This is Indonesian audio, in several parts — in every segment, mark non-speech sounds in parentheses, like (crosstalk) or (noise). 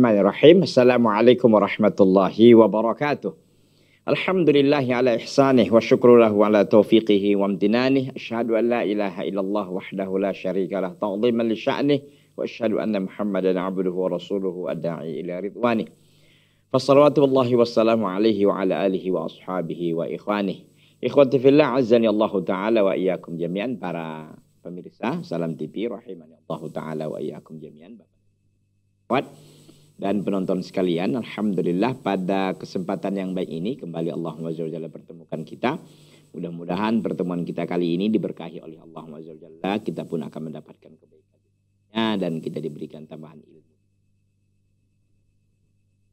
الرحمن الرحيم السلام عليكم ورحمة الله وبركاته الحمد لله على إحسانه وشكر له على توفيقه وامتنانه أشهد أن لا إله إلا الله وحده لا شريك له تعظيما لشأنه وأشهد أن محمدا عبده ورسوله الداعي إلى رضوانه فصلوات الله والسلام عليه وعلى آله وأصحابه وإخوانه إخوتي في الله عزني الله تعالى وإياكم جميعا برا pemirsa salam TV rahimani Allah taala wa iyyakum jami'an Bapak. What? dan penonton sekalian. Alhamdulillah pada kesempatan yang baik ini kembali Allah Jalla pertemukan kita. Mudah-mudahan pertemuan kita kali ini diberkahi oleh Allah Jalla. Kita pun akan mendapatkan kebaikan dan kita diberikan tambahan ilmu.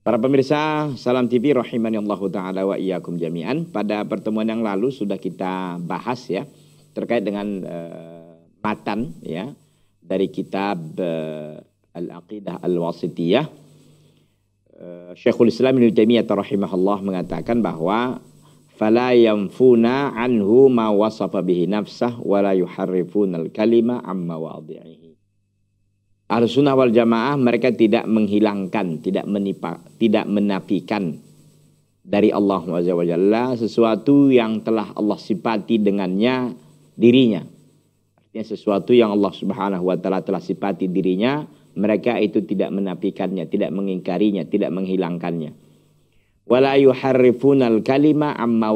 Para pemirsa Salam TV rahimani Allah taala wa iyyakum jami'an. Pada pertemuan yang lalu sudah kita bahas ya terkait dengan uh, matan ya dari kitab uh, Al-Aqidah Al-Wasitiyah Eh, Syekhul Islam Ibnu Taimiyah rahimahullah mengatakan bahwa fala yamfuna anhu ma wasafa bihi nafsah wa la yuharrifunal kalima amma wadhi'ihi. Ahlussunnah wal Jamaah mereka tidak menghilangkan, tidak menipa, tidak menafikan dari Allah Jalla sesuatu yang telah Allah sifati dengannya dirinya. Artinya sesuatu yang Allah Subhanahu wa taala telah sifati dirinya mereka itu tidak menafikannya, tidak mengingkarinya, tidak menghilangkannya. Wala kalima amma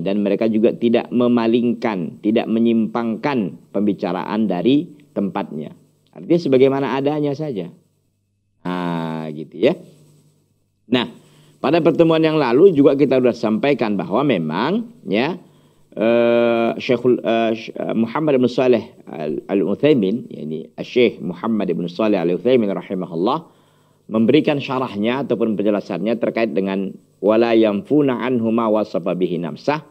dan mereka juga tidak memalingkan, tidak menyimpangkan pembicaraan dari tempatnya. Artinya sebagaimana adanya saja. Ah, gitu ya. Nah, pada pertemuan yang lalu juga kita sudah sampaikan bahwa memang ya Eh, Syekhul uh, Muhammad bin Saleh Al-Utsaimin yani Syekh Muhammad bin Saleh Al-Utsaimin rahimahullah memberikan syarahnya ataupun penjelasannya terkait dengan wala yanfuna anhuma wasafa bihi namsah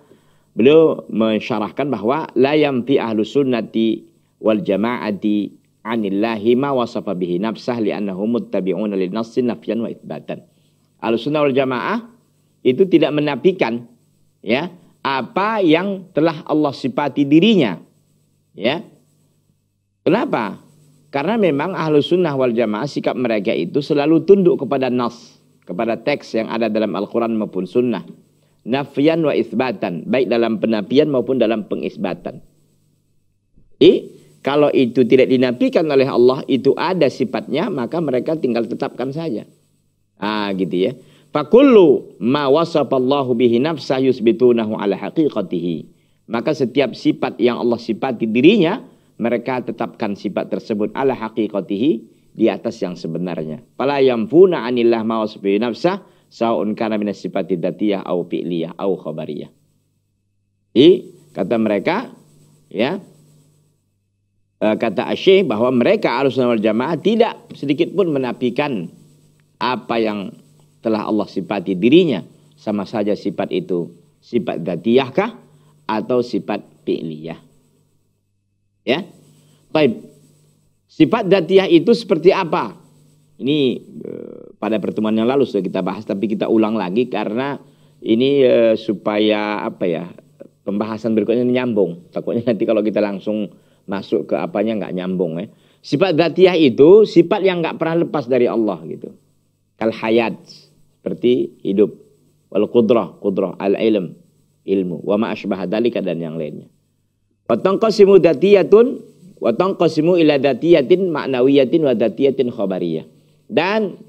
Beliau mensyarahkan bahwa la fi ahlu sunnati wal jama'ati anillahi ma wasafa bihi nafsah li'annahum muttabi'una li nassin nafyan wa itbatan. Ahlu sunnah wal jamaah itu tidak menafikan ya apa yang telah Allah sifati dirinya. Ya. Kenapa? Karena memang ahlu sunnah wal jamaah sikap mereka itu selalu tunduk kepada nas, kepada teks yang ada dalam Al-Quran maupun sunnah. Nafian wa isbatan, baik dalam penafian maupun dalam pengisbatan. I, kalau itu tidak dinafikan oleh Allah, itu ada sifatnya, maka mereka tinggal tetapkan saja. Ah, gitu ya. Fakullu ma wasafallahu bihi nafsah yusbitunahu ala haqiqatihi. Maka setiap sifat yang Allah sifati dirinya, mereka tetapkan sifat tersebut ala haqiqatihi di atas yang sebenarnya. Fala yamfuna anillah ma bihi nafsah saun kana minas sifati datiyah au fi'liyah au khabariyah. I kata mereka ya e, kata Asyik bahwa mereka harus wal Jamaah tidak sedikit pun menapikan apa yang telah Allah sifati dirinya sama saja sifat itu sifat datiyahkah atau sifat fi'liyah ya baik sifat datiyah itu seperti apa ini eh, pada pertemuan yang lalu sudah kita bahas tapi kita ulang lagi karena ini eh, supaya apa ya pembahasan berikutnya nyambung takutnya nanti kalau kita langsung masuk ke apanya nggak nyambung ya sifat datiyah itu sifat yang nggak pernah lepas dari Allah gitu kal hayat seperti hidup wal kudrah kudrah al ilm ilmu wa ma ashbah dalika dan yang lainnya wa tanqasimu datiyatun wa tanqasimu ila datiyatin maknawiyatin wa datiyatin khabariyah dan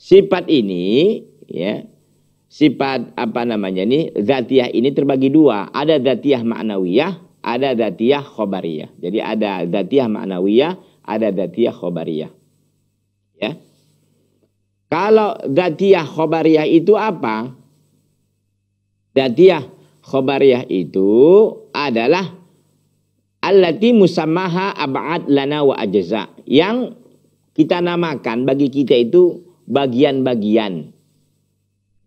sifat ini ya sifat apa namanya ini zatiyah ini terbagi dua ada zatiyah maknawiyah ada zatiyah khobariyah jadi ada zatiyah maknawiyah ada zatiyah khobariyah ya kalau datiah khobariyah itu apa? Datiah khobariyah itu adalah allati musammaha ab'ad lana wa ajza yang kita namakan bagi kita itu bagian-bagian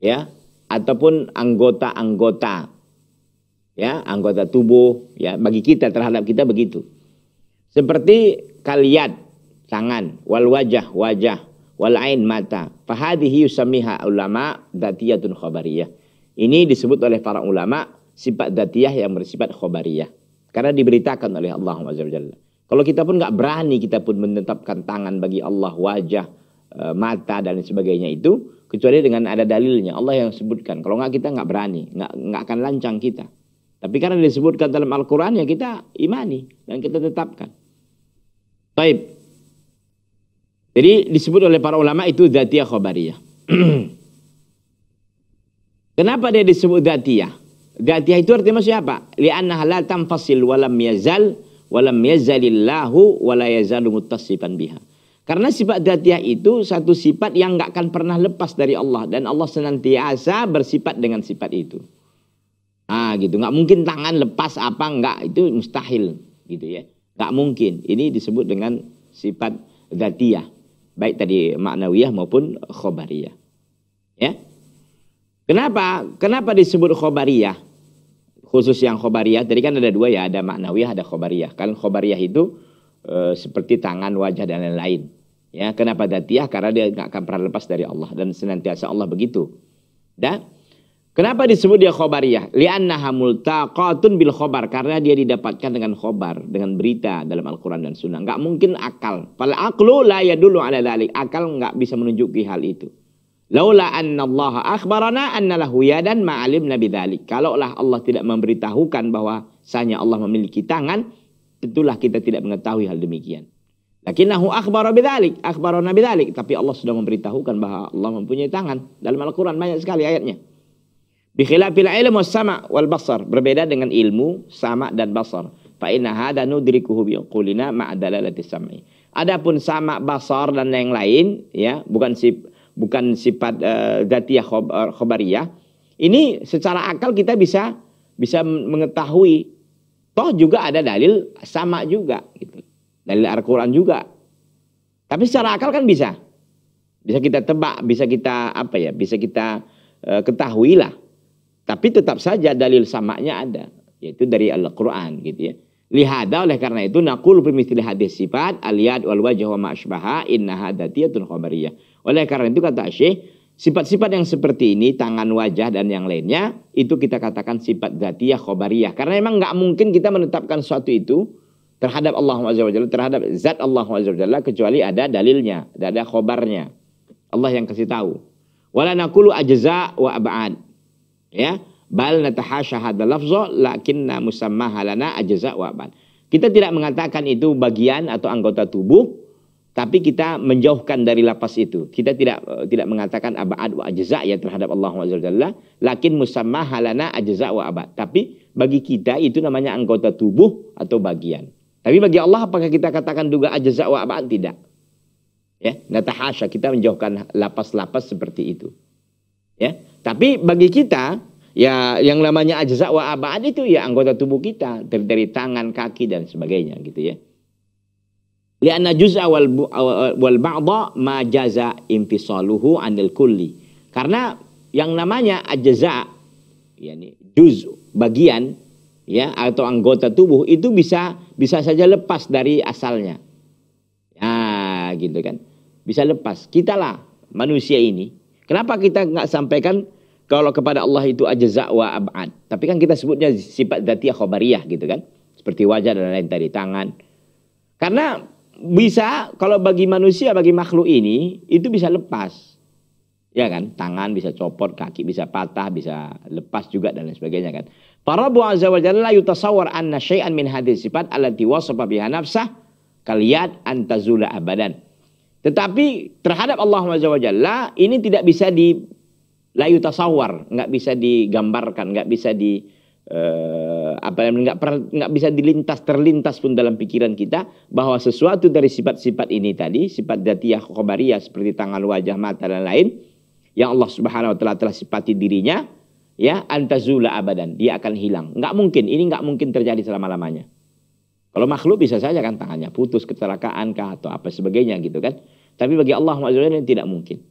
ya ataupun anggota-anggota ya anggota tubuh ya bagi kita terhadap kita begitu seperti kalian tangan wal wajah wajah wal ain mata. Fahadhihi yusamiha ulama datiyatun khabariyah Ini disebut oleh para ulama sifat datiyah yang bersifat khabariyah Karena diberitakan oleh Allah Azza Kalau kita pun nggak berani, kita pun menetapkan tangan bagi Allah, wajah, eh, mata dan sebagainya itu, kecuali dengan ada dalilnya Allah yang sebutkan. Kalau nggak kita nggak berani, nggak nggak akan lancang kita. Tapi karena disebutkan dalam Al-Quran ya kita imani dan kita tetapkan. Baik, jadi disebut oleh para ulama itu zatiyah khobariyah. (clears throat) Kenapa dia disebut zatiyah? Zatiyah itu artinya maksudnya apa? Li'anna la tanfasil walam yazal walam yazalillahu wala yazalu muttasifan biha. Karena sifat zatiyah itu satu sifat yang nggak akan pernah lepas dari Allah dan Allah senantiasa bersifat dengan sifat itu. Ah gitu, nggak mungkin tangan lepas apa nggak itu mustahil gitu ya, nggak mungkin. Ini disebut dengan sifat zatiyah baik tadi maknawiyah maupun khobariyah. Ya. Kenapa? Kenapa disebut khobariyah? Khusus yang khobariyah, tadi kan ada dua ya, ada maknawiyah, ada khobariyah. Kan khobariyah itu e, seperti tangan, wajah dan lain-lain. Ya, kenapa datiah Karena dia nggak akan pernah lepas dari Allah dan senantiasa Allah begitu. Dan Kenapa disebut dia khobariyah? Li'annaha multaqatun bil khobar. Karena dia didapatkan dengan khobar, dengan berita dalam Al-Quran dan Sunnah. Gak mungkin akal. Fal aklu la yadullu ala dalik. Akal enggak bisa menunjuki hal itu. Laula Allah akhbarana anna lahu yadan ma'alim nabi dalik. Kalaulah Allah tidak memberitahukan bahwa sanya Allah memiliki tangan, tentulah kita tidak mengetahui hal demikian. Lakinnahu akhbara Akhbaru nabi dhalik. tapi Allah sudah memberitahukan bahwa Allah mempunyai tangan. Dalam Al-Qur'an banyak sekali ayatnya. Bikhilafil ilmu sama wal basar. Berbeda dengan ilmu, sama dan basar. Fa inna hada nudrikuhu ma'adala lati sam'i. Adapun sama basar dan yang lain ya, bukan si bukan sifat uh, zatiyah eh, khobariyah. Ini secara akal kita bisa bisa mengetahui toh juga ada dalil sama juga gitu. Dalil Al-Qur'an juga. Tapi secara akal kan bisa. Bisa kita tebak, bisa kita apa ya, bisa kita uh, eh, ketahui lah tapi tetap saja dalil samanya ada, yaitu dari Al-Qur'an gitu ya. Lihada oleh karena itu nakul bimithli hadis sifat aliyad wal wajh wa ma'asbaha inna hadatiyatun khabariyah. Oleh karena itu kata Syekh, sifat-sifat yang seperti ini tangan wajah dan yang lainnya itu kita katakan sifat dzatiyah khabariyah karena memang nggak mungkin kita menetapkan suatu itu terhadap Allah Azza terhadap zat Allah Azza kecuali ada dalilnya, ada, khobarnya. Allah yang kasih tahu. Wala nakulu ajza wa ab'ad ya bal natahasha hadzal lafza lakinna musammaha lana ajza wa abad. kita tidak mengatakan itu bagian atau anggota tubuh tapi kita menjauhkan dari lapas itu kita tidak eh, tidak mengatakan abad wa ajza ya terhadap Allah wajalla, lakin musammaha lana ajza wa abad tapi bagi kita itu namanya anggota tubuh atau bagian tapi bagi Allah apakah kita katakan juga ajza wa abad tidak ya natahasha kita menjauhkan lapas-lapas seperti itu Ya, tapi bagi kita ya yang namanya ajza wa abad itu ya anggota tubuh kita dari tangan, kaki dan sebagainya gitu ya. karena juz awal wal ba'dha ma jaza infisaluhu anil kulli. Karena yang namanya ajza yakni juz bagian ya atau anggota tubuh itu bisa bisa saja lepas dari asalnya. ah gitu kan. Bisa lepas. Kitalah manusia ini Kenapa kita nggak sampaikan kalau kepada Allah itu ajza wa ab'ad? Tapi kan kita sebutnya sifat dzatiyah khobariyah gitu kan. Seperti wajah dan lain tadi, tangan. Karena bisa kalau bagi manusia, bagi makhluk ini itu bisa lepas. Ya kan, tangan bisa copot, kaki bisa patah, bisa lepas juga dan lain sebagainya kan. Para bu azza wa jalla yutasawwar anna syai'an min hadhihi sifat allati wasafa biha nafsah antazula abadan. Tetapi terhadap Allah Jalla ini tidak bisa di layu tasawwar, nggak bisa digambarkan, nggak bisa di eh, apa nggak nggak bisa dilintas terlintas pun dalam pikiran kita bahwa sesuatu dari sifat-sifat ini tadi, sifat datiyah khobariyah seperti tangan, wajah, mata dan lain yang Allah Subhanahu wa taala telah sifati dirinya ya antazula abadan, dia akan hilang. Nggak mungkin, ini nggak mungkin terjadi selama-lamanya. Kalau makhluk bisa saja kan tangannya putus, kecelakaan kah atau apa sebagainya gitu kan. Tapi bagi Allah Azza ini tidak mungkin.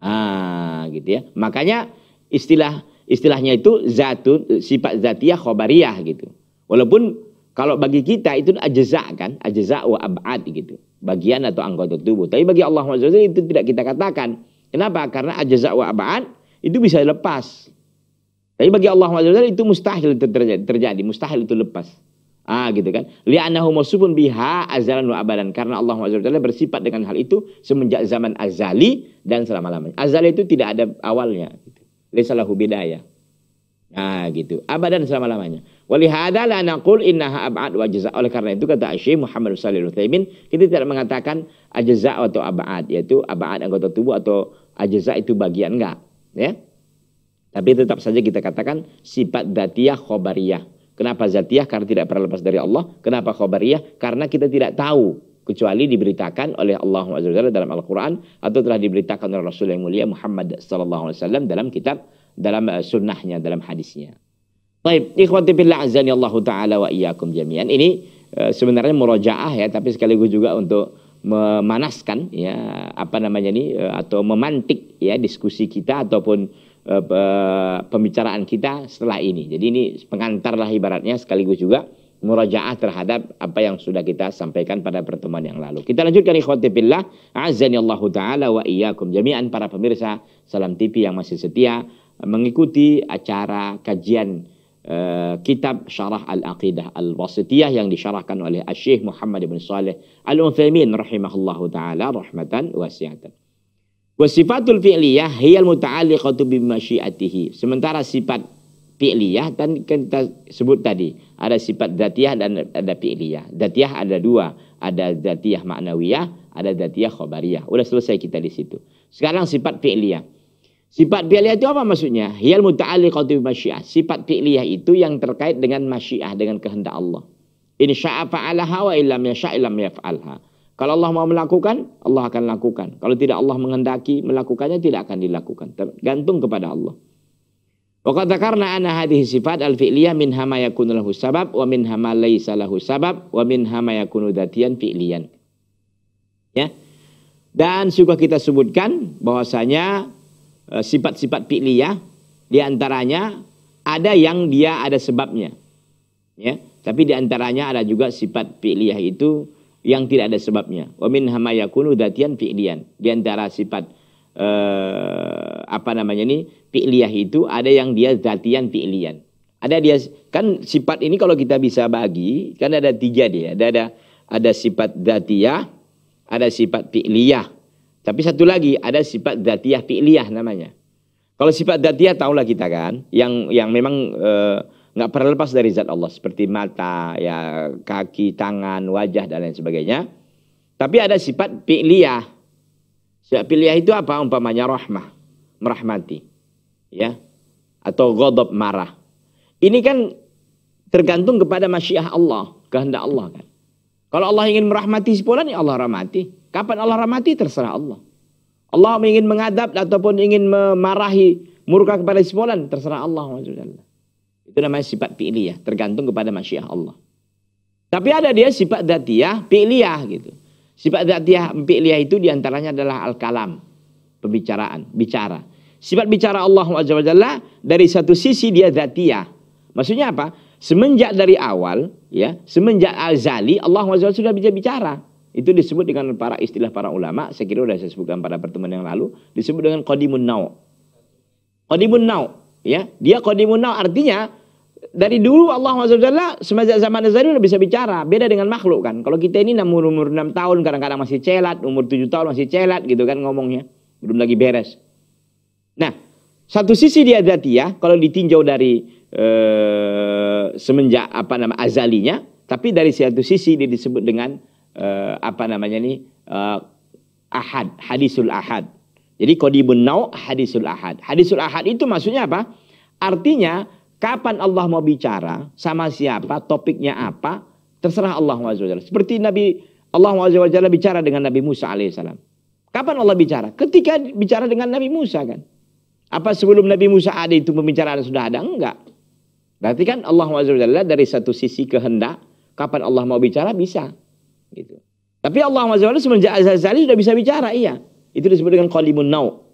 Ah, gitu ya. Makanya istilah istilahnya itu zatun sifat zatiyah khobariyah gitu. Walaupun kalau bagi kita itu ajza kan, ajza wa ab'ad gitu. Bagian atau anggota tubuh. Tapi bagi Allah ini itu tidak kita katakan. Kenapa? Karena ajza wa ab'ad itu bisa lepas. Tapi bagi Allah Azza itu mustahil itu terjadi, mustahil itu lepas. Ah gitu kan. Li'annahu mawsufun biha azalan wa abadan. Karena Allah taala bersifat dengan hal itu semenjak zaman azali dan selama-lamanya. Azali itu tidak ada awalnya. Gitu. lahu bidaya. Nah gitu. Abadan selama-lamanya. walihadalah la naqul innaha ab'ad wa jazaa. Oleh karena itu kata Syekh Muhammad Shalih Utsaimin, kita tidak mengatakan ajza atau ab'ad yaitu ab'ad anggota tubuh atau ajza itu bagian enggak, ya. Tapi tetap saja kita katakan sifat datiah khobariyah Kenapa Zatiah Karena tidak pernah lepas dari Allah. Kenapa khobariyah? Karena kita tidak tahu kecuali diberitakan oleh Allah SWT dalam Al-Qur'an atau telah diberitakan oleh Rasul yang mulia Muhammad SAW dalam kitab dalam eh, sunnahnya dalam hadisnya. Baik, ikhwati billah azani Allah taala wa iyakum jami'an. Ini eh, sebenarnya murojaah ya tapi sekaligus juga untuk memanaskan ya apa namanya ini eh, atau memantik ya diskusi kita ataupun Eh, pembicaraan kita setelah ini. Jadi ini pengantar lah ibaratnya sekaligus juga murajaah terhadap apa yang sudah kita sampaikan pada pertemuan yang lalu. Kita lanjutkan ikhwati billah, azani Allah taala wa iyyakum jami'an para pemirsa Salam TV yang masih setia mengikuti acara kajian uh, kitab Syarah Al-Aqidah Al-Wasitiyah yang disyarahkan oleh Syekh Muhammad bin Saleh Al-Utsaimin rahimahullahu taala rahmatan wasiatan. Wasifatul fi'liyah hiyal muta'alliqatu bimasyiatihi. Sementara sifat fi'liyah dan kan kita sebut tadi ada sifat dzatiyah dan ada fi'liyah. Dzatiyah ada dua, ada dzatiyah maknawiyah, ada dzatiyah khabariyah. Udah selesai kita di situ. Sekarang sifat fi'liyah. Sifat fi'liyah itu apa maksudnya? Hiyal muta'alliqatu bimasyiah. Sifat fi'liyah itu yang terkait dengan masyiah dengan kehendak Allah. Insya'a fa'alaha wa illam yasha' illam yaf'alha. Kalau Allah mau melakukan, Allah akan lakukan. Kalau tidak Allah menghendaki melakukannya, tidak akan dilakukan. Tergantung kepada Allah. Wa karena ana hadhihi sifat al-fi'liyah min hama yakunu lahu sabab wa min hama laisa lahu sabab wa min hama yakunu dhatiyan fi'liyan. Ya. Dan sudah kita sebutkan bahwasanya eh, sifat-sifat fi'liyah di antaranya ada yang dia ada sebabnya. Ya, tapi di antaranya ada juga sifat fi'liyah itu yang tidak ada sebabnya. Wa hamayakunu datian fi'lian. Di antara sifat eh, apa namanya ini fi'liyah itu ada yang dia datian fi'lian. Ada dia kan sifat ini kalau kita bisa bagi kan ada tiga dia. Ada ada ada sifat datiyah, ada sifat fi'liyah. Tapi satu lagi ada sifat datiyah fi'liyah namanya. Kalau sifat datiyah tahulah kita kan yang yang memang eh, nggak pernah lepas dari zat Allah seperti mata, ya kaki, tangan, wajah dan lain sebagainya. Tapi ada sifat pilihah Sifat pilihah itu apa? Umpamanya rahmah, merahmati. Ya. Atau godop marah. Ini kan tergantung kepada masyiah Allah, kehendak Allah kan. Kalau Allah ingin merahmati sepulan, ya Allah rahmati. Kapan Allah rahmati terserah Allah. Allah ingin mengadab ataupun ingin memarahi murka kepada sepulan, terserah Allah. Maksudnya. Itu namanya sifat fi'liyah, tergantung kepada masyiah Allah. Tapi ada dia sifat datiyah, fi'liyah gitu. Sifat datiyah, fi'liyah itu diantaranya adalah al-kalam, pembicaraan, bicara. Sifat bicara Allah Jalla dari satu sisi dia datiyah. Maksudnya apa? Semenjak dari awal, ya, semenjak azali Allah Jalla sudah bisa bicara. Itu disebut dengan para istilah para ulama, saya kira sudah saya sebutkan pada pertemuan yang lalu, disebut dengan qadimun nau. Qadimun nau, ya. Dia qadimun nau artinya dari dulu Allah SWT semenjak zaman Nabi udah bisa bicara beda dengan makhluk kan kalau kita ini umur umur enam tahun kadang-kadang masih celat umur tujuh tahun masih celat gitu kan ngomongnya belum lagi beres nah satu sisi dia jati ya kalau ditinjau dari eh, semenjak apa nama azalinya tapi dari satu sisi dia disebut dengan e, apa namanya ini E, ahad hadisul ahad jadi kodibun nau hadisul ahad hadisul ahad itu maksudnya apa artinya Kapan Allah mau bicara, sama siapa, topiknya apa, terserah Allah SWT. Seperti Nabi Allah SWT bicara dengan Nabi Musa alaihissalam. Kapan Allah bicara? Ketika bicara dengan Nabi Musa kan. Apa sebelum Nabi Musa ada itu pembicaraan sudah ada? Enggak. Berarti kan Allah SWT dari satu sisi kehendak, kapan Allah mau bicara bisa. Gitu. Tapi Allah SWT semenjak azal sudah bisa bicara, iya. Itu disebut dengan qalimun nau.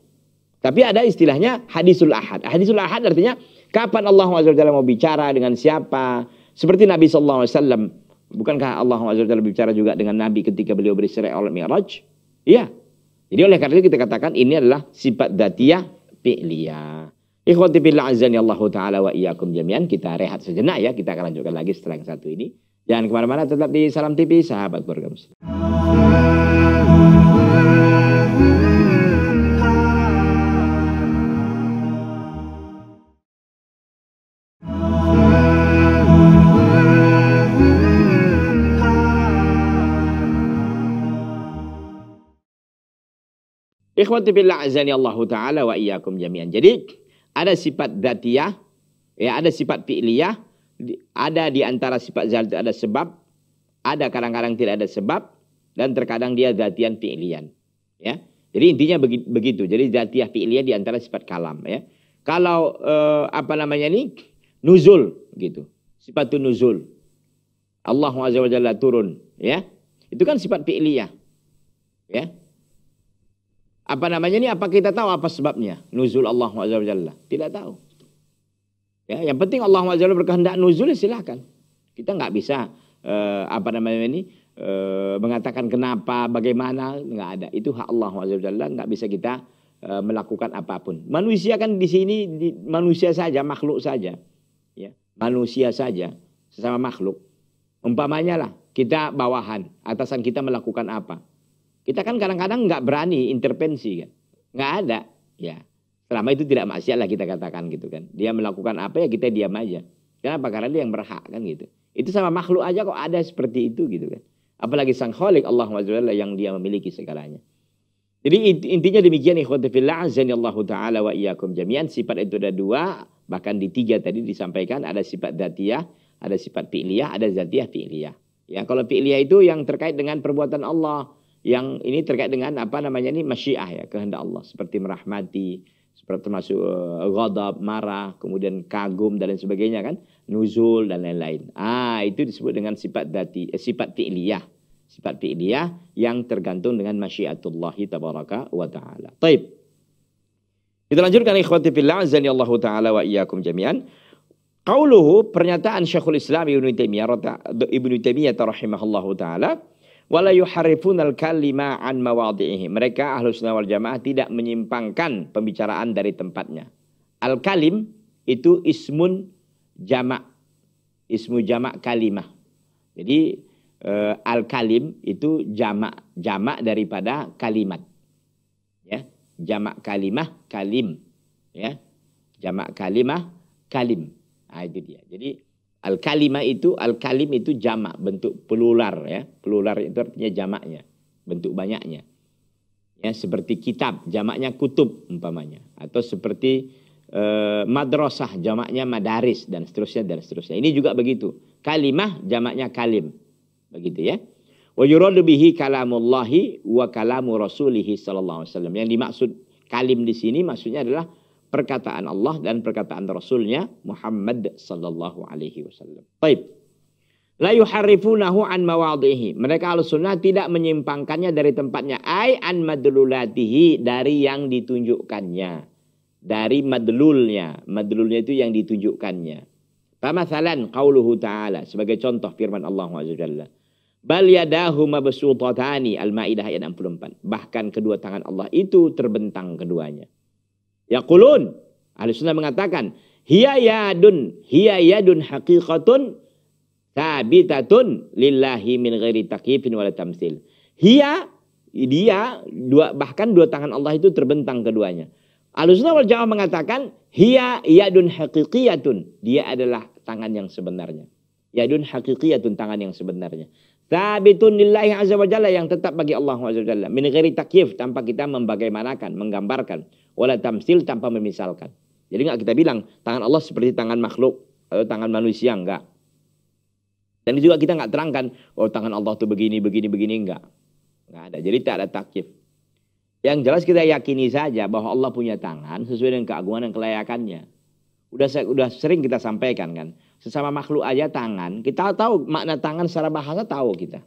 Tapi ada istilahnya hadisul ahad. Hadisul ahad artinya Kapan Allah SWT mau bicara dengan siapa? Seperti Nabi saw. Bukankah Allah SWT bicara juga dengan Nabi ketika beliau berisirai oleh Mi'raj? Iya. Jadi oleh karena itu kita katakan ini adalah sifat datiyah fi'liyah. Ikhwati billah azani Allah taala wa iyakum jami'an. Kita rehat sejenak ya. Kita akan lanjutkan lagi setelah yang satu ini. Jangan kemana-mana, tetap di Salam TV, sahabat keluarga muslim. Ikhwati billah azani Allah taala wa iyyakum jami'an. Jadi ada sifat dzatiyah, ya ada sifat fi'liyah, ada di antara sifat zat ada sebab, ada kadang-kadang tidak ada sebab dan terkadang dia zatian fi'lian. Ya. Jadi intinya begitu. Jadi zatiyah fi'liyah di antara sifat kalam ya. Kalau eh, apa namanya ini nuzul gitu. Sifat nuzul. Allah Azza wa Jalla turun ya. Itu kan sifat fi'liyah. Ya, apa namanya ini apa kita tahu apa sebabnya nuzul Allah Jalla? Tidak tahu. Ya, yang penting Allah Jalla berkehendak nuzul silakan Kita nggak bisa uh, apa namanya ini uh, eh, mengatakan kenapa, bagaimana nggak ada. Itu hak Allah Jalla nggak bisa kita uh, melakukan apapun. Manusia kan di sini di, manusia saja, makhluk saja. Ya, manusia saja sesama makhluk. Umpamanya lah kita bawahan, atasan kita melakukan apa? Kita kan kadang-kadang nggak berani intervensi kan. Nggak ada ya. Selama itu tidak maksiat lah kita katakan gitu kan. Dia melakukan apa ya kita diam aja. Kenapa? Karena dia yang berhak kan gitu. Itu sama makhluk aja kok ada seperti itu gitu kan. Apalagi sang kholik Allah Azza yang dia memiliki segalanya. Jadi intinya demikian Allah taala wa iyyakum jami'an sifat itu ada dua bahkan di tiga tadi disampaikan ada sifat dzatiyah, ada sifat fi'liyah, ada dzatiyah fi'liyah. Ya kalau fi'liyah itu yang terkait dengan perbuatan Allah yang ini terkait dengan apa namanya ini masyiah ya kehendak Allah seperti merahmati seperti termasuk uh, ghadab, marah, kemudian kagum dan lain sebagainya kan, nuzul dan lain-lain. Ah, itu disebut dengan sifat dati eh, sifat fi'liyah. Sifat fi'liyah yang tergantung dengan masyiatullah tabaraka wa taala. Taib. Kita lanjutkan ikhwati fillah azani Allah taala wa iyyakum jami'an. Qauluhu pernyataan Syekhul Islam Ibnu Taimiyah Ibnu Taimiyah rahimahullahu taala Wala yuharifunal kalima an mawadhihi. Mereka ahlu sunnah wal jamaah tidak menyimpangkan pembicaraan dari tempatnya. Al-kalim itu ismun jamak. Ismu jamak kalimah. Jadi uh, al-kalim itu jamak. Jamak daripada kalimat. Ya, jamak kalimah kalim. Ya, jamak kalimah kalim. Nah, itu dia. Jadi Al kalima itu al kalim itu jamak bentuk pelular ya. Pelular itu artinya jamaknya, bentuk banyaknya. Ya seperti kitab, jamaknya kutub umpamanya atau seperti e, madrasah, jamaknya madaris dan seterusnya dan seterusnya. Ini juga begitu. Kalimah jamaknya kalim. Begitu ya. Wa yuradu bihi kalamullahi wa kalamu rasulihi sallallahu alaihi wasallam. Yang dimaksud kalim di sini maksudnya adalah perkataan Allah dan perkataan Rasulnya Muhammad sallallahu alaihi wasallam. Baik. La yuharrifunahu an mawadhihi. Mereka al-sunnah tidak menyimpangkannya dari tempatnya. Ai an madlulatihi dari yang ditunjukkannya. Dari madlulnya. Madlulnya itu yang ditunjukkannya. Famathalan qauluhu ta'ala. Sebagai contoh firman Allah Azza Bal yadahu mabsutatani. Al-Ma'idah ayat 64. Bahkan kedua tangan Allah itu terbentang keduanya. Yaqulun. Ahli sunnah mengatakan, hiya yadun, hiya yadun haqiqatun tabitatun lillahi min ghairi takyifin wala tamsil. Hiya, dia, dua, bahkan dua tangan Allah itu terbentang keduanya. Alusna sunnah wal jawa mengatakan hiya yadun haqiqiyatun. Dia adalah tangan yang sebenarnya. Yadun haqiqiyatun tangan yang sebenarnya. Tabitun lillahi azza wa jalla yang tetap bagi Allah azza wa jalla. Min ghairi tanpa kita membagaimanakan, menggambarkan wala tamsil tanpa memisalkan. Jadi nggak kita bilang tangan Allah seperti tangan makhluk atau tangan manusia enggak. Dan juga kita nggak terangkan oh tangan Allah tuh begini begini begini enggak. Enggak ada. Jadi tak ada takjif Yang jelas kita yakini saja bahwa Allah punya tangan sesuai dengan keagungan dan kelayakannya. Udah udah sering kita sampaikan kan. Sesama makhluk aja tangan, kita tahu makna tangan secara bahasa tahu kita.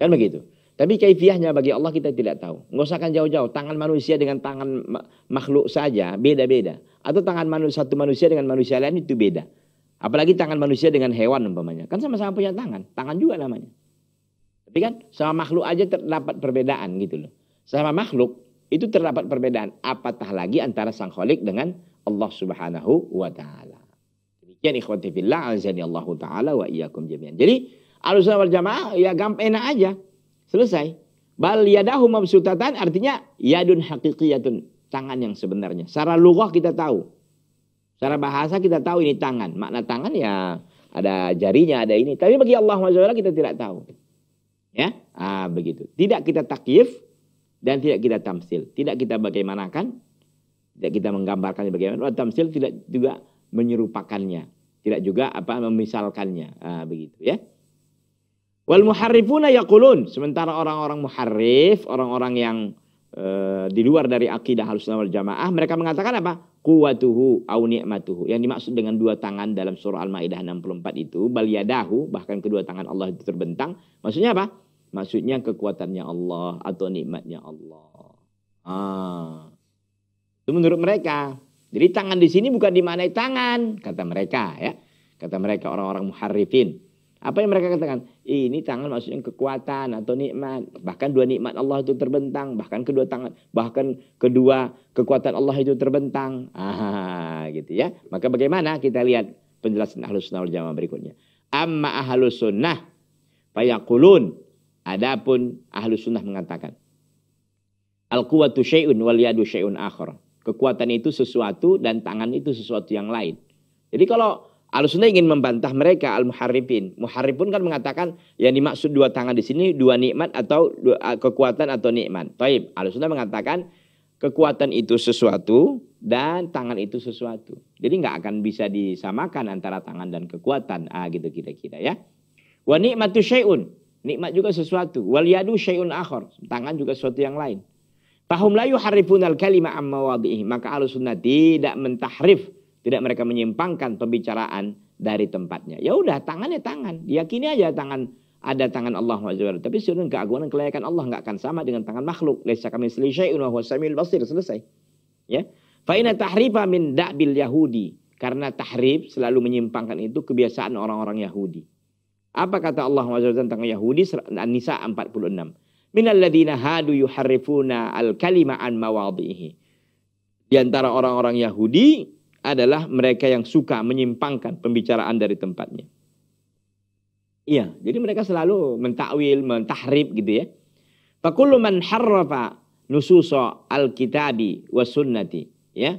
Kan begitu. Tapi kaifiahnya bagi Allah kita tidak tahu. Nggak usahkan jauh-jauh. Tangan manusia dengan tangan makhluk saja beda-beda. Atau tangan manusia, satu manusia dengan manusia lain itu beda. Apalagi tangan manusia dengan hewan umpamanya. Kan sama-sama punya tangan. Tangan juga namanya. Tapi kan sama makhluk aja terdapat perbedaan gitu loh. Sama makhluk itu terdapat perbedaan. Apatah lagi antara sang kholik dengan Allah subhanahu wa ta'ala. Demikian ikhwati fillah azani Allah ta'ala wa iyakum jami'an. Jadi alusah wal jamaah ya gampang enak aja. Selesai. Bal yadahu mabsutatan artinya yadun haqiqiyatun. Tangan yang sebenarnya. Secara lugah kita tahu. Secara bahasa kita tahu ini tangan. Makna tangan ya ada jarinya, ada ini. Tapi bagi Allah SWT kita tidak tahu. Ya, ah, begitu. Tidak kita takif dan tidak kita tamsil. Tidak kita bagaimanakan. Tidak kita menggambarkan bagaimana. Tamsil tidak juga menyerupakannya. Tidak juga apa memisalkannya. Ah, begitu ya. Wal muharrifuna yaqulun. Sementara orang-orang muharrif, orang-orang yang e, di luar dari akidah halus wal jamaah, mereka mengatakan apa? Kuwatuhu au ni'matuhu. Yang dimaksud dengan dua tangan dalam surah Al-Maidah 64 itu, bal yadahu, bahkan kedua tangan Allah itu terbentang. Maksudnya apa? Maksudnya kekuatannya Allah atau nikmatnya Allah. Ah. Itu menurut mereka. Jadi tangan di sini bukan dimanai tangan, kata mereka ya. Kata mereka orang-orang muharrifin. Apa yang mereka katakan? Ini tangan maksudnya kekuatan atau nikmat. Bahkan dua nikmat Allah itu terbentang. Bahkan kedua tangan, bahkan kedua kekuatan Allah itu terbentang. Ah, gitu ya. Maka bagaimana kita lihat penjelasan ahlus sunnah jamaah berikutnya. Amma ahlus sunnah fayakulun. Adapun ahlus sunnah mengatakan. Al-quwatu syai'un wal yadu syai'un akhar. Kekuatan itu sesuatu dan tangan itu sesuatu yang lain. Jadi kalau Al-Sunnah ingin membantah mereka al-muharrifin. pun kan mengatakan yang dimaksud dua tangan di sini dua nikmat atau dua, eh, kekuatan atau nikmat. Taib. Al-Sunnah mengatakan kekuatan itu sesuatu dan tangan itu sesuatu. Jadi nggak akan bisa disamakan antara tangan dan kekuatan. Ah gitu kira-kira ya. Wa nikmatu syai'un. Nikmat juga sesuatu. Wal yadu syai'un akhor. Tangan juga sesuatu yang lain. Fahum la yuharrifunal kalima amma wadihi. Maka al-sunnah tidak mentahrif tidak mereka menyimpangkan pembicaraan dari tempatnya. Ya udah tangannya tangan. Yakini aja tangan ada tangan Allah SWT. Tapi seluruh keagungan kelayakan Allah nggak akan sama dengan tangan makhluk. Lesa kami basir. Selesai. Ya. Fa'ina tahrifa min dakbil Yahudi. Karena tahrif selalu menyimpangkan itu kebiasaan orang-orang Yahudi. Apa kata Allah SWT tentang Yahudi? An-Nisa 46. Minalladzina hadu yuharrifuna al-kalima an mawadhihi. Di antara orang-orang Yahudi adalah mereka yang suka menyimpangkan pembicaraan dari tempatnya. Iya, jadi mereka selalu mentakwil, mentahrib gitu ya. Fakullu man harrafa nususa al-kitabi wa sunnati, ya.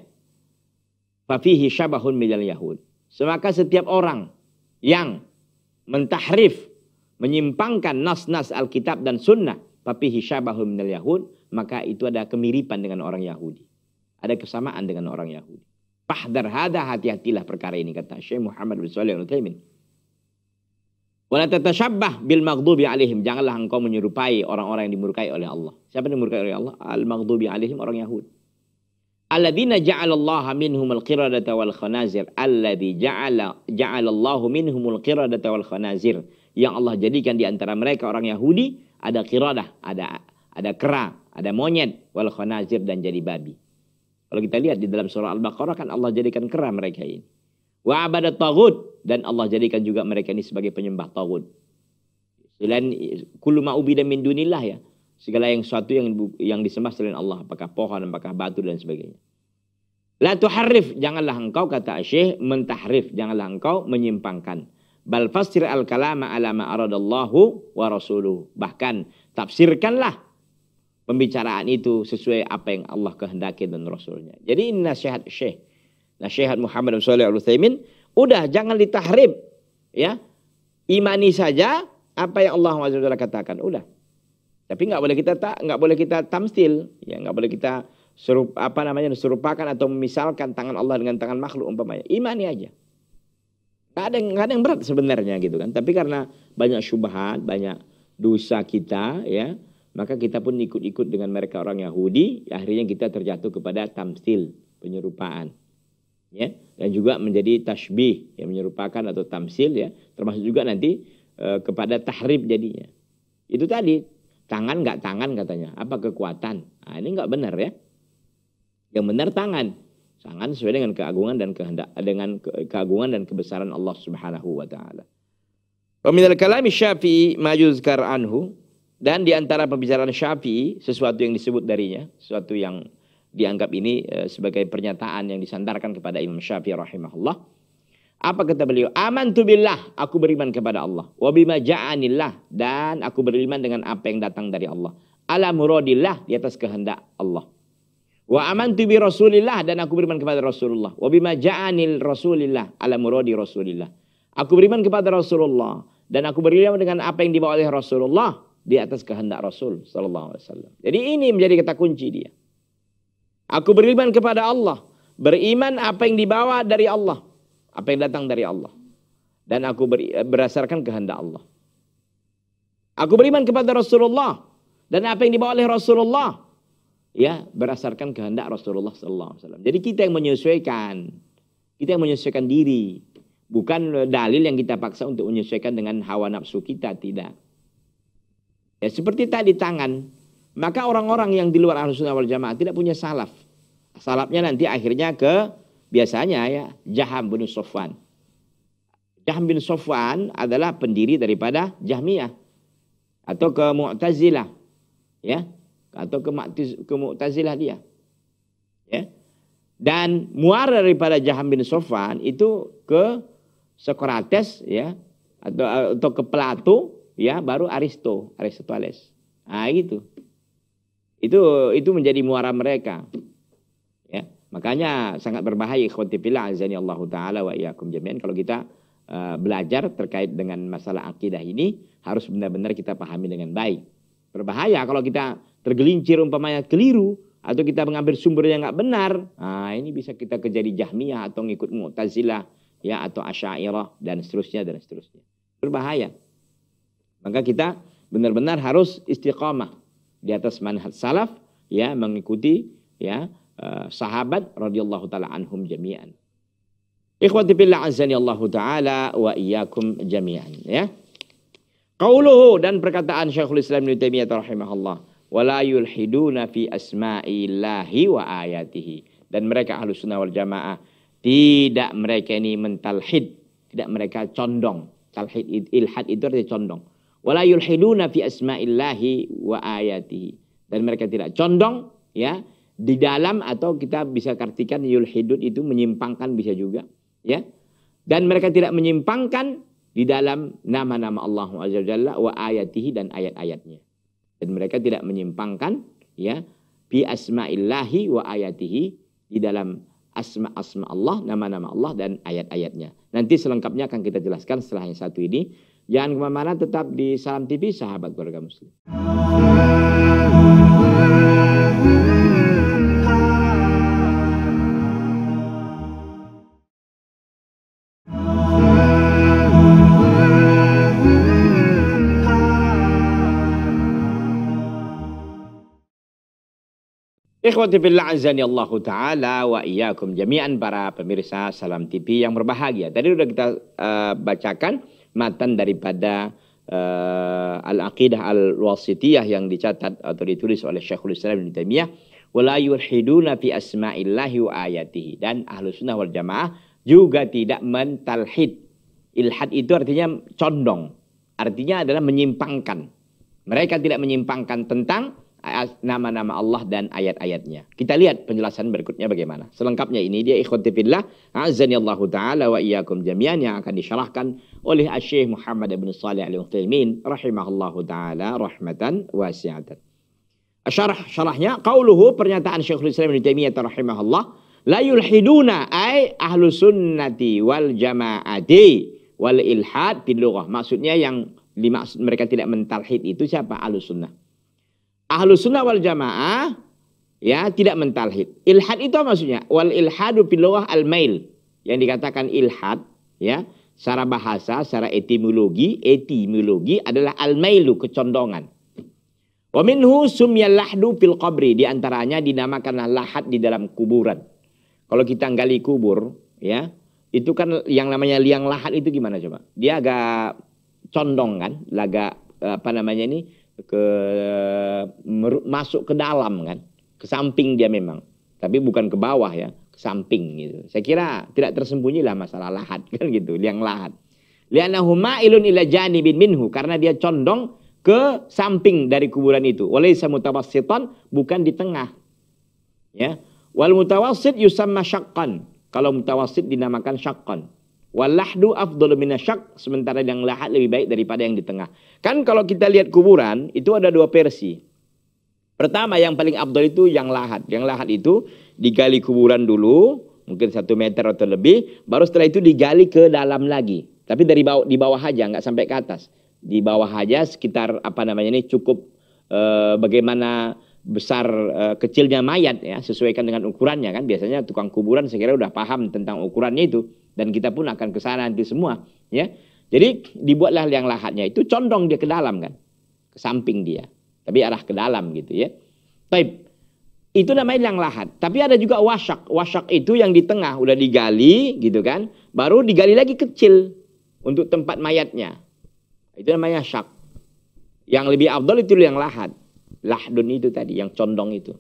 Fafihi syabahun minal yahud. Semaka setiap orang yang mentahrif, menyimpangkan nas-nas Alkitab dan sunnah, fafihi syabahun minal yahud, maka itu ada kemiripan dengan orang Yahudi. Ada kesamaan dengan orang Yahudi. Pahdar hada hati-hatilah perkara ini kata Syekh Muhammad bin Shalih Al-Utsaimin. Wala tatashabbah bil maghdubi alaihim. Janganlah engkau menyerupai orang-orang yang dimurkai oleh Allah. Siapa yang dimurkai oleh Allah? Al maghdubi alaihim orang Yahudi. Alladzina ja'alallaha minhumul qiradata wal khanazir. Alladzi ja'ala ja'alallahu minhumul qiradata wal khanazir. Yang Allah jadikan di antara mereka orang Yahudi ada qiradah, ada ada kera, ada monyet wal khanazir dan jadi babi. Kalau kita lihat di dalam surah Al-Baqarah kan Allah jadikan kera mereka ini. Wa abadat tagut dan Allah jadikan juga mereka ini sebagai penyembah tagut. Selain kullu ubida min dunillah ya. Segala yang suatu yang yang disembah selain Allah, apakah pohon, apakah batu dan sebagainya. La tuharrif, janganlah engkau kata Syekh mentahrif, janganlah engkau menyimpangkan. Bal fasir al kalama ala aradallahu wa rasuluh. Bahkan tafsirkanlah pembicaraan itu sesuai apa yang Allah kehendaki dan Rasulnya. Jadi ini nasihat Syekh. Nasihat Muhammad bin Shalih Al-Utsaimin, udah jangan ditahrib, ya. Imani saja apa yang Allah Subhanahu katakan, udah. Tapi nggak boleh kita tak nggak boleh kita tamstil, ya nggak boleh kita serup, apa namanya serupakan atau memisalkan tangan Allah dengan tangan makhluk umpamanya. Imani aja. Gak ada, gak ada yang berat sebenarnya gitu kan. Tapi karena banyak syubhat, banyak dosa kita ya maka kita pun ikut-ikut dengan mereka orang Yahudi, akhirnya kita terjatuh kepada tamsil, penyerupaan. Ya, dan juga menjadi tashbih yang menyerupakan atau tamsil ya, termasuk juga nanti e, kepada tahrib jadinya. Itu tadi tangan nggak tangan katanya, apa kekuatan? Nah, ini nggak benar ya. Yang benar tangan, tangan sesuai dengan keagungan dan kehendak dengan ke, keagungan dan kebesaran Allah Subhanahu wa taala. Wa kalami Syafi'i ma anhu dan di antara pembicaraan Syafi'i, sesuatu yang disebut darinya, sesuatu yang dianggap ini eh, sebagai pernyataan yang disandarkan kepada Imam Syafi'i rahimahullah. Apa kata beliau? Aman tu billah, aku beriman kepada Allah. Wa bima ja'anillah dan aku beriman dengan apa yang datang dari Allah. Ala muradillah di atas kehendak Allah. Wa aman tu bi Rasulillah dan aku beriman kepada Rasulullah. Wa bima ja'anil Rasulillah ala muradi Rasulillah. Aku beriman kepada Rasulullah dan aku beriman dengan apa yang dibawa oleh Rasulullah di atas kehendak Rasul sallallahu alaihi wasallam. Jadi ini menjadi kata kunci dia. Aku beriman kepada Allah, beriman apa yang dibawa dari Allah, apa yang datang dari Allah. Dan aku berdasarkan kehendak Allah. Aku beriman kepada Rasulullah dan apa yang dibawa oleh Rasulullah ya berdasarkan kehendak Rasulullah sallallahu alaihi wasallam. Jadi kita yang menyesuaikan, kita yang menyesuaikan diri, bukan dalil yang kita paksa untuk menyesuaikan dengan hawa nafsu kita tidak. Ya, seperti tadi tangan, maka orang-orang yang di luar ahlus sunnah wal jamaah tidak punya salaf. Salafnya nanti akhirnya ke biasanya ya Jaham bin Sofwan. Jaham bin Sofwan adalah pendiri daripada Jahmiyah atau ke Mu'tazilah ya atau ke, ke Mu'tazilah dia. Ya. Dan muara daripada Jaham bin Sofwan itu ke Socrates ya atau atau ke Plato ya baru Aristo, Aristoteles. Ah itu Itu itu menjadi muara mereka. Ya, makanya sangat berbahaya khotibillah azani Allah taala wa iyyakum jami'an kalau kita uh, belajar terkait dengan masalah akidah ini harus benar-benar kita pahami dengan baik. Berbahaya kalau kita tergelincir umpamanya keliru atau kita mengambil sumber yang nggak benar. ah ini bisa kita kejadi Jahmiyah atau ngikut Mu'tazilah ya atau asyairah dan seterusnya dan seterusnya. Berbahaya. Maka kita benar-benar harus istiqamah di atas manhaj salaf ya mengikuti ya eh, sahabat radhiyallahu taala anhum jami'an. Ikhwati fillah azani Allah taala wa iyyakum jami'an ya. Qauluhu dan perkataan Syekhul Islam Ibnu Taimiyah rahimahullah wala yulhiduna fi asma'illahi wa ayatihi dan mereka ahlu sunnah wal jamaah tidak mereka ini mentalhid tidak mereka condong talhid ilhad itu artinya condong wala yulhiduna fi asma'illahi wa ayatihi dan mereka tidak condong ya di dalam atau kita bisa kartikan yulhidun itu menyimpangkan bisa juga ya dan mereka tidak menyimpangkan di dalam nama-nama Allah Azza wa Jalla wa ayatihi dan ayat-ayatnya dan mereka tidak menyimpangkan ya bi asma'illahi wa ayatihi di dalam asma-asma Allah, nama-nama Allah dan ayat-ayatnya. Nanti selengkapnya akan kita jelaskan setelah yang satu ini. Jangan kemana-mana tetap di Salam TV sahabat keluarga muslim. Ikhwati billah azani Allah taala wa iyakum jami'an para pemirsa Salam TV yang berbahagia. Tadi sudah kita uh, bacakan matan daripada uh, Al-Aqidah Al-Wasitiyah yang dicatat atau ditulis oleh Syekhul Islam Ibnu Taimiyah wala yurhiduna fi asma'illahi wa ayatihi dan ahlus sunnah wal jamaah juga tidak mentalhid ilhad itu artinya condong artinya adalah menyimpangkan mereka tidak menyimpangkan tentang nama-nama Allah dan ayat-ayatnya. Kita lihat penjelasan berikutnya bagaimana. Selengkapnya ini dia ikhwatifillah Allah ta'ala wa iyyakum jami'an yang akan disyarahkan oleh Syekh Muhammad bin Salih al-Utsaimin rahimahullahu ta'ala rahmatan wasi'atan. Asyarah syarahnya qauluhu pernyataan Syekhul Islam Ibnu Taimiyah rahimahullah la yulhiduna ay ahlu sunnati wal jama'ati wal ilhad di lughah. Maksudnya yang dimaksud mereka tidak mentalhid itu siapa? Ahlu sunnah ahlu sunnah wal jamaah ya tidak mentalhid. Ilhad itu maksudnya wal ilhadu pilawah al mail yang dikatakan ilhad ya secara bahasa, secara etimologi, etimologi adalah al mailu kecondongan. Wa minhu sumyal lahdu fil qabri di antaranya dinamakanlah di dalam kuburan. Kalau kita gali kubur ya, itu kan yang namanya liang lahat itu gimana coba? Dia agak condong kan, agak eh, apa namanya ini ke masuk ke dalam kan, ke samping dia memang, tapi bukan ke bawah ya, ke samping gitu. Saya kira tidak tersembunyi lah masalah lahat kan gitu, liang lahat. Lianahuma ilun ilajani bin minhu karena dia condong ke samping dari kuburan itu. oleh mutawassitan bukan di tengah. Ya. Wal mutawasit yusamma Kalau mutawasit dinamakan syakkan Walahdu afdol minasyak, sementara yang lahat lebih baik daripada yang di tengah. Kan kalau kita lihat kuburan, itu ada dua versi. Pertama yang paling abdul itu yang lahat. Yang lahat itu digali kuburan dulu, mungkin satu meter atau lebih, baru setelah itu digali ke dalam lagi. Tapi dari bawah, di bawah aja, nggak sampai ke atas. Di bawah aja sekitar apa namanya ini cukup e, bagaimana besar e, kecilnya mayat ya sesuaikan dengan ukurannya kan biasanya tukang kuburan sekiranya udah paham tentang ukurannya itu dan kita pun akan ke sana nanti semua ya jadi dibuatlah yang lahatnya itu condong dia ke dalam kan ke samping dia tapi arah ke dalam gitu ya taib itu namanya yang lahat tapi ada juga wasak wasak itu yang di tengah udah digali gitu kan baru digali lagi kecil untuk tempat mayatnya itu namanya syak yang lebih abdul itu yang lahat lahdun itu tadi yang condong itu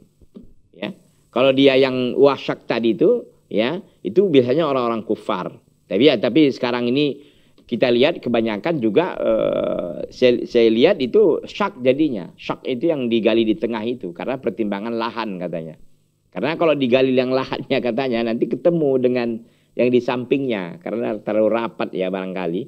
ya kalau dia yang wasak tadi itu ya itu biasanya orang-orang kufar tapi ya tapi sekarang ini kita lihat kebanyakan juga uh, saya, saya lihat itu syak jadinya syak itu yang digali di tengah itu karena pertimbangan lahan katanya karena kalau digali yang lahannya katanya nanti ketemu dengan yang di sampingnya karena terlalu rapat ya barangkali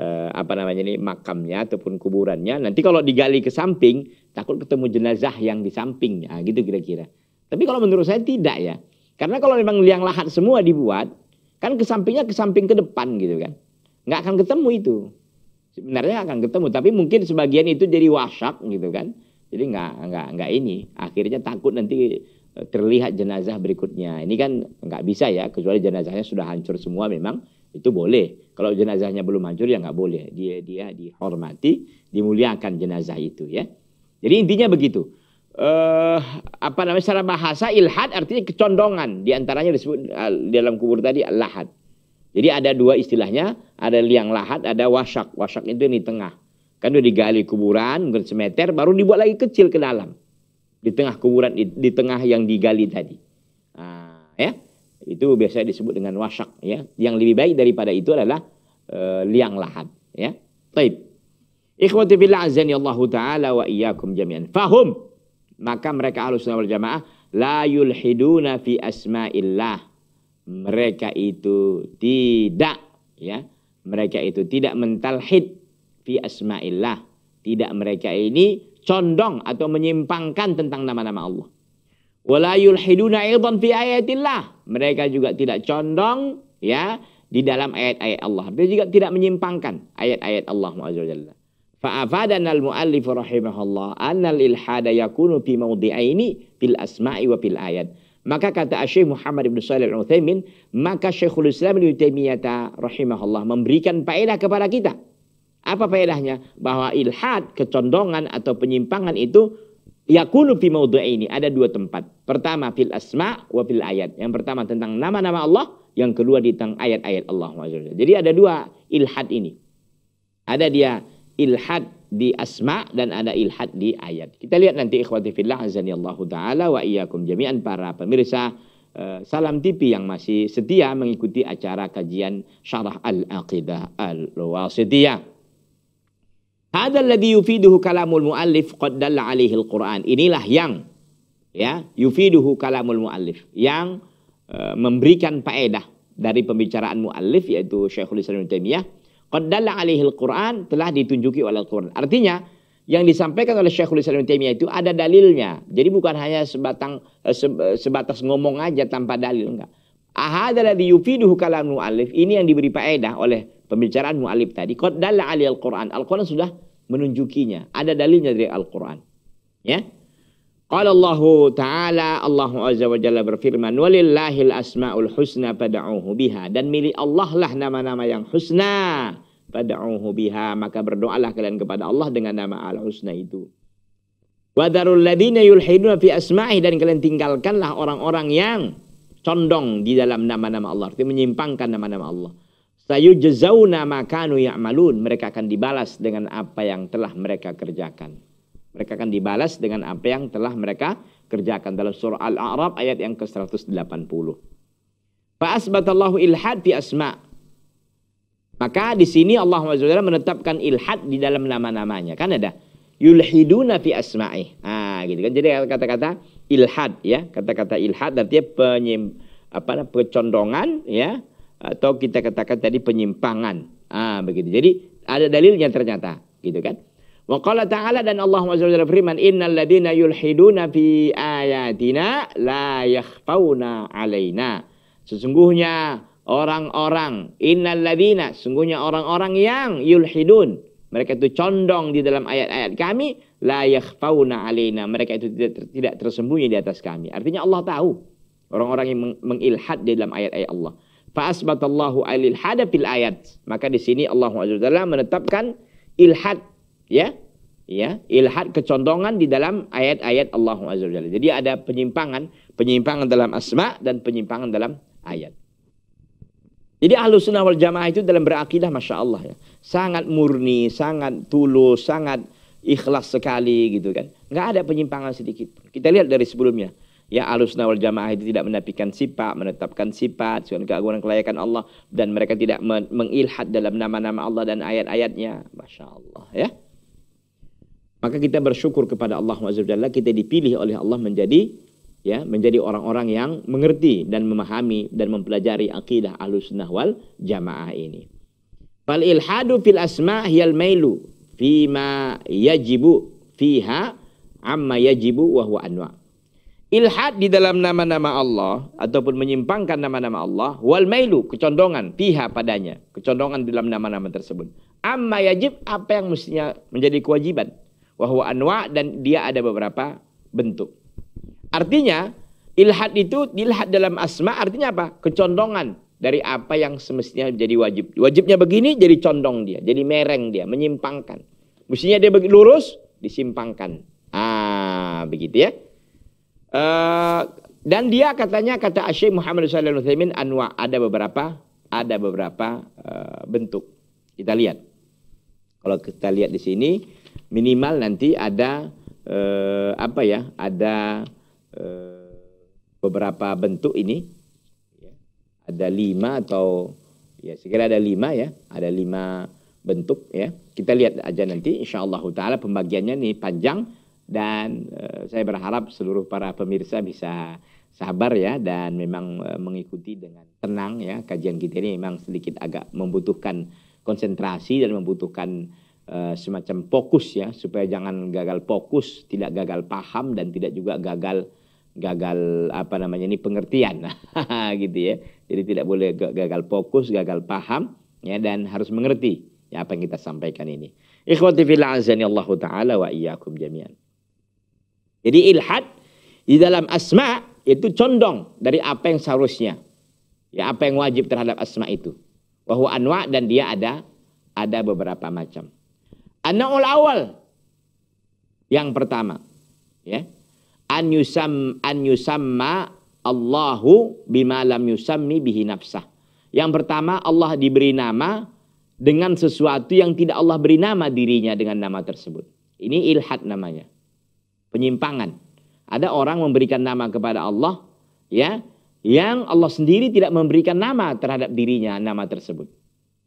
uh, apa namanya ini makamnya ataupun kuburannya nanti kalau digali ke samping takut ketemu jenazah yang di sampingnya gitu kira-kira tapi kalau menurut saya tidak ya karena kalau memang liang lahat semua dibuat, kan ke sampingnya ke samping ke depan gitu kan. Nggak akan ketemu itu. Sebenarnya akan ketemu, tapi mungkin sebagian itu jadi wasak gitu kan. Jadi nggak nggak nggak ini. Akhirnya takut nanti eh, terlihat jenazah berikutnya. Ini kan nggak bisa ya, kecuali jenazahnya sudah hancur semua memang itu boleh. Kalau jenazahnya belum hancur ya nggak boleh. Dia dia dihormati, dimuliakan jenazah itu ya. Jadi intinya begitu uh, apa namanya secara bahasa ilhad artinya kecondongan diantaranya disebut eh, dalam kubur tadi lahad. Jadi ada dua istilahnya, ada liang lahat, ada wasak. Wasak itu yang di tengah. Kan udah digali kuburan, mungkin semeter, baru dibuat lagi kecil ke dalam. Di tengah kuburan, di, di tengah yang digali tadi. Nah, ya, itu biasa disebut dengan wasak. Ya, yang lebih baik daripada itu adalah uh, liang lahat. Ya, taib. Ikhwati billah azani Allah Ta'ala wa iyyakum jami'an. Fahum. Maka mereka alus sunnah wal jamaah la yulhiduna fi asma'illah. Mereka itu tidak ya. Mereka itu tidak mentalhid fi asma'illah. Tidak mereka ini condong atau menyimpangkan tentang nama-nama Allah. Wala yulhiduna aidan fi ayatillah. Mereka juga tidak condong ya di dalam ayat-ayat Allah. Dia juga tidak menyimpangkan ayat-ayat Allah Azza Fa'afadana al muallifu rahimahullah annal ilhada yakunu fi mawdi'aini fil asma'i wa fil ayat. Maka kata Syekh Muhammad ibn Salih al uthaymin maka Syekhul Islam Ibn Taimiyah rahimahullah memberikan faedah kepada kita. Apa faedahnya? Bahwa ilhad, kecondongan atau penyimpangan itu yakunu fi ini ada dua tempat. Pertama fil asma wa fil ayat. Yang pertama tentang nama-nama Allah, yang kedua di tentang ayat-ayat Allah Jadi ada dua ilhad ini. Ada dia ilhad di asma dan ada ilhad di ayat. Kita lihat nanti ikhwati fillah azanillahu taala wa iyyakum jami'an para pemirsa uh, Salam TV yang masih setia mengikuti acara kajian Syarah Al-Aqidah Al-Wasitiyah. Hada alladhi yufiduhu kalamul muallif qad dalla alaihi al-Qur'an. Inilah yang ya yufiduhu kalamul muallif yang uh, memberikan faedah dari pembicaraan muallif yaitu Syekhul Islam Taimiyah Qaddalla alaihi Al-Quran telah ditunjuki oleh Al-Quran. Artinya, yang disampaikan oleh Syekhul Islam Taimiyah itu ada dalilnya. Jadi bukan hanya sebatang eh, eh, sebatas ngomong aja tanpa dalil enggak. di yufiduhu kalam mu'alif. Ini yang diberi faedah oleh pembicaraan mu'alif tadi. Qad alih al Qur'an. Al-Qur'an sudah menunjukinya. Ada dalilnya dari Al-Qur'an. Ya. Qala Allahu taala Allahu azza wa jalla berfirman walillahil asmaul husna pada'uhu biha dan milik Allah lah nama-nama yang husna pada'uhu biha maka berdoalah kalian kepada Allah dengan nama al husna itu. Wadarul ladina yulhiduna fi asma'i dan kalian tinggalkanlah orang-orang yang condong di dalam nama-nama Allah, artinya menyimpangkan nama-nama Allah. Sayujzauna makanu ya'malun, mereka akan dibalas dengan apa yang telah mereka kerjakan. Mereka akan dibalas dengan apa yang telah mereka kerjakan dalam surah Al-A'raf ayat yang ke-180. Fa'asbatallahu ilhad fi asma. Maka di sini Allah SWT menetapkan ilhad di dalam nama-namanya. Kan ada yulhiduna fi asma'i. Ah, gitu kan. Jadi kata-kata ilhad ya, kata-kata ilhad artinya penyim apa pecondongan ya atau kita katakan tadi penyimpangan. Ah, begitu. Jadi ada dalilnya ternyata, gitu kan. Wa qala ta'ala dan Allah Subhanahu berfirman, "Innal ladina yulhiduna fi ayatina la yakhfauna 'alaina." Sesungguhnya orang-orang innal ladina, sesungguhnya orang-orang yang yulhidun, mereka itu condong di dalam ayat-ayat kami la yakhfauna alaina. Mereka itu tidak tidak tersembunyi di atas kami. Artinya Allah tahu orang-orang yang mengilhad di dalam ayat-ayat Allah. Fa asbatallahu alil hada ayat. Maka di sini Allah Subhanahu menetapkan ilhad ya ya ilhad kecondongan di dalam ayat-ayat Allah Azza Jadi ada penyimpangan, penyimpangan dalam asma dan penyimpangan dalam ayat. Jadi ahlu sunnah wal jamaah itu dalam berakidah masya Allah ya. Sangat murni, sangat tulus, sangat ikhlas sekali gitu kan. Nggak ada penyimpangan sedikit Kita lihat dari sebelumnya. Ya alus wal jamaah itu tidak menafikan sifat, menetapkan sifat, sifat keagungan kelayakan Allah. Dan mereka tidak mengilhad dalam nama-nama Allah dan ayat-ayatnya. Masya Allah ya maka kita bersyukur kepada Allah Subhanahu kita dipilih oleh Allah menjadi ya menjadi orang-orang yang mengerti dan memahami dan mempelajari akidah Ahlussunnah wal Jamaah ini. Fal ilhadu fil asma hiyal mailu fima yajibu fiha amma yajibu wa huwa anwa. Ilhad di dalam nama-nama Allah ataupun menyimpangkan nama-nama Allah wal mailu kecondongan pihak padanya, kecondongan dalam nama-nama tersebut. Amma yajib apa yang mestinya menjadi kewajiban bahwa anwa dan dia ada beberapa bentuk. Artinya ilhad itu dilihat dalam asma artinya apa? Kecondongan dari apa yang semestinya menjadi wajib. Wajibnya begini jadi condong dia, jadi mereng dia, menyimpangkan. Mestinya dia lurus disimpangkan. Ah, begitu ya. Uh, dan dia katanya kata Syekh Muhammad Sallallahu Alaihi Wasallam anwa ada beberapa ada beberapa uh, bentuk. Kita lihat. Kalau kita lihat di sini minimal nanti ada eh, apa ya ada eh, beberapa bentuk ini ya, ada lima atau ya segera ada lima ya ada lima bentuk ya kita lihat aja nanti insya Allah taala pembagiannya nih panjang dan eh, saya berharap seluruh para pemirsa bisa sabar ya dan memang eh, mengikuti dengan tenang ya kajian kita ini memang sedikit agak membutuhkan konsentrasi dan membutuhkan Eh, semacam fokus ya supaya jangan gagal fokus, tidak gagal paham dan tidak juga gagal gagal apa namanya ini pengertian (laughs) gitu ya. Jadi tidak boleh gagal fokus, gagal paham ya dan harus mengerti ya apa yang kita sampaikan ini. Ikhwati fil azani Allah taala wa iyyakum jami'an. Jadi ilhad di dalam asma itu condong dari apa yang seharusnya. Ya apa yang wajib terhadap asma itu. Bahwa anwa dan dia ada ada beberapa macam. Anaul awal. Yang pertama, ya. An yusam an yusamma Allahu bima lam yusammi bihi nafsah. Yang pertama Allah diberi nama dengan sesuatu yang tidak Allah beri nama dirinya dengan nama tersebut. Ini ilhad namanya. Penyimpangan. Ada orang memberikan nama kepada Allah ya yang Allah sendiri tidak memberikan nama terhadap dirinya nama tersebut.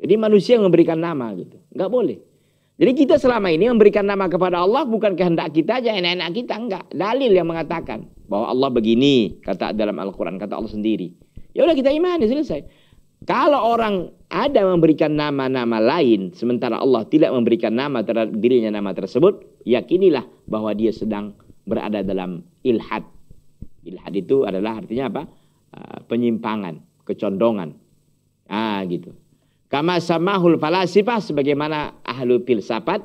Jadi manusia yang memberikan nama gitu. Enggak boleh. Jadi kita selama ini memberikan nama kepada Allah bukan kehendak kita aja, enak-enak kita enggak. Dalil yang mengatakan bahwa Allah begini, kata dalam Al-Qur'an, kata Allah sendiri. Ya udah kita imani selesai. Kalau orang ada memberikan nama-nama lain sementara Allah tidak memberikan nama terhadap dirinya nama tersebut, yakinilah bahwa dia sedang berada dalam ilhad. Ilhad itu adalah artinya apa? Ah, penyimpangan, kecondongan. Ah gitu. Kama samahul falasifah sebagaimana ahlu filsafat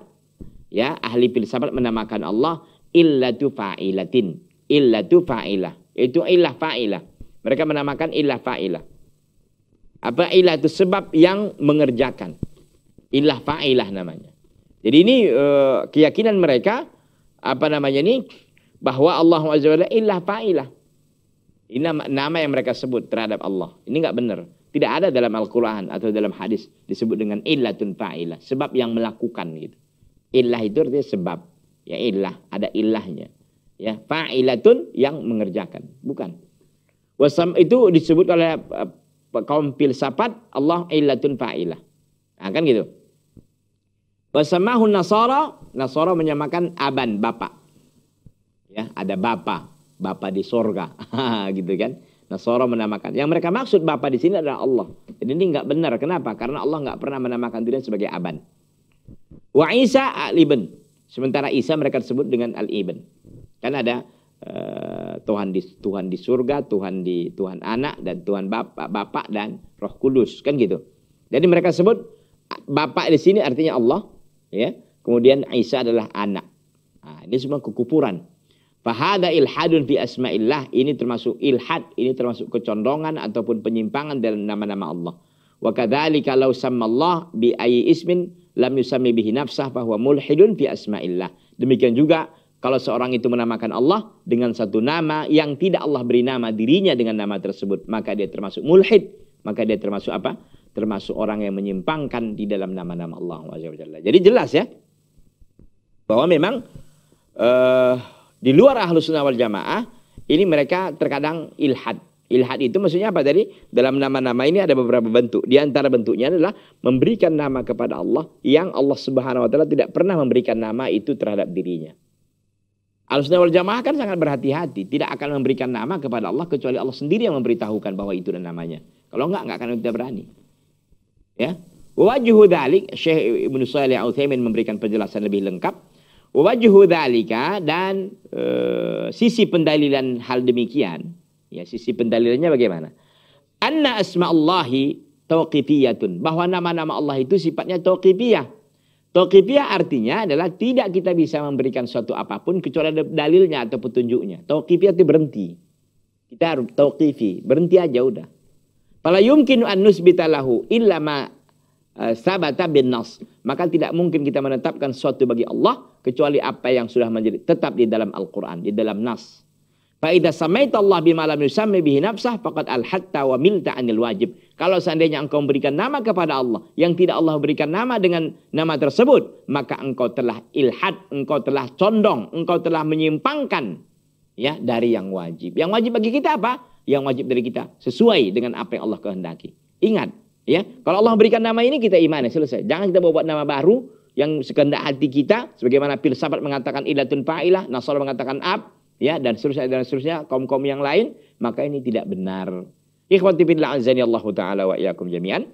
ya ahli filsafat menamakan Allah illatu fa'ilatin illatu fa'ilah itu ilah fa'ilah mereka menamakan ilah fa'ilah apa ilah itu sebab yang mengerjakan ilah fa'ilah namanya jadi ini e, keyakinan mereka apa namanya ini bahwa Allah azza wajalla ilah fa'ilah ini nama, nama yang mereka sebut terhadap Allah ini nggak benar tidak ada dalam Al-Quran atau dalam hadis disebut dengan illatun fa'ilah. Sebab yang melakukan gitu. Illah itu artinya sebab. Ya illah, ada illahnya. Ya, fa'ilatun yang mengerjakan, bukan. Wasam itu disebut oleh eh, kaum filsafat Allah illatun fa'ilah. Nah, kan gitu. Wasamahun Nasara, Nasara menyamakan aban, bapak. Ya, ada bapak, bapak di sorga, (laughs) gitu kan soro menamakan. Yang mereka maksud Bapa di sini adalah Allah. Jadi ini nggak benar. Kenapa? Karena Allah nggak pernah menamakan dirinya sebagai Aban. Wa Isa al-Ibn. Sementara Isa mereka sebut dengan al-Ibn. Kan ada uh, Tuhan di Tuhan di surga, Tuhan di Tuhan anak dan Tuhan Bapak, Bapak dan Roh Kudus, kan gitu. Jadi mereka sebut Bapak di sini artinya Allah, ya. Kemudian Isa adalah anak. Nah, ini semua kekupuran. Fahada ilhadun fi asma'illah ini termasuk ilhad, ini termasuk kecondongan ataupun penyimpangan dalam nama-nama Allah. Wa kadzalika law sammallah bi ayyi ismin lam yusammi bihi nafsah bahwa mulhidun fi asma'illah. Demikian juga kalau seorang itu menamakan Allah dengan satu nama yang tidak Allah beri nama dirinya dengan nama tersebut, maka dia termasuk mulhid, maka dia termasuk apa? Termasuk orang yang menyimpangkan di dalam nama-nama Allah Jadi jelas ya bahwa memang uh, di luar ahlus sunnah wal jamaah, ini mereka terkadang ilhad. Ilhad itu maksudnya apa tadi? Dalam nama-nama ini ada beberapa bentuk. Di antara bentuknya adalah memberikan nama kepada Allah yang Allah Subhanahu wa taala tidak pernah memberikan nama itu terhadap dirinya. Ahlus sunnah wal Jamaah kan sangat berhati-hati, tidak akan memberikan nama kepada Allah kecuali Allah sendiri yang memberitahukan bahwa itu dan namanya. Kalau enggak enggak akan kita berani. Ya. Wajuhu dalik. Syekh Ibnu Shalih Al Utsaimin memberikan penjelasan lebih lengkap wajhu dzalika dan e, sisi pendalilan hal demikian, ya sisi pendalilannya bagaimana? Anna asma Allahi tauqifiyatun, bahwa nama-nama Allah itu sifatnya tauqifiyah. Tauqifiyah artinya adalah tidak kita bisa memberikan suatu apapun kecuali ada dalilnya atau petunjuknya. Tauqifiyah itu berhenti. Kita harus tauqifi, berhenti aja udah. Fala yumkinu an nusbita lahu illa ma Eh, sabata bin nas. Maka tidak mungkin kita menetapkan sesuatu bagi Allah kecuali apa yang sudah menjadi tetap di dalam Al-Qur'an, di dalam nas. Fa idza samaita Allah bima lam yusammi bihi nafsah faqad al-hatta wa milta anil wajib. Kalau seandainya engkau memberikan nama kepada Allah yang tidak Allah berikan nama dengan nama tersebut, maka engkau telah ilhad, engkau telah condong, engkau telah menyimpangkan ya dari yang wajib. Yang wajib bagi kita apa? Yang wajib dari kita sesuai dengan apa yang Allah kehendaki. Ingat, Ya, kalau Allah berikan nama ini kita imani ya, selesai. Jangan kita buat nama baru yang sekendak hati kita sebagaimana filsafat mengatakan ilatun fa'ilah, Nasr mengatakan ab, ya dan seterusnya dan seterusnya kaum-kaum yang lain, maka ini tidak benar. Ikhwati billah azani Allah taala wa iyyakum jami'an.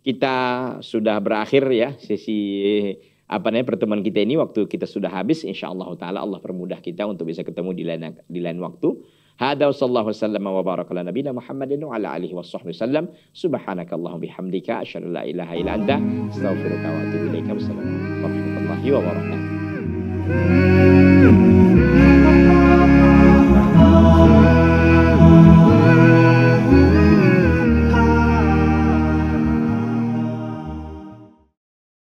Kita sudah berakhir ya sesi eh, apa namanya pertemuan kita ini waktu kita sudah habis insyaallah taala Allah permudah kita untuk bisa ketemu di lain di lain waktu. هذا وصلى الله وسلم وبارك على نبينا محمد وعلى آله وصحبه وسلم سبحانك اللهم بحمدك أشهد أن لا إله إلا أنت أستغفرك وأتوب إليك والسلام ورحمة الله وبركاته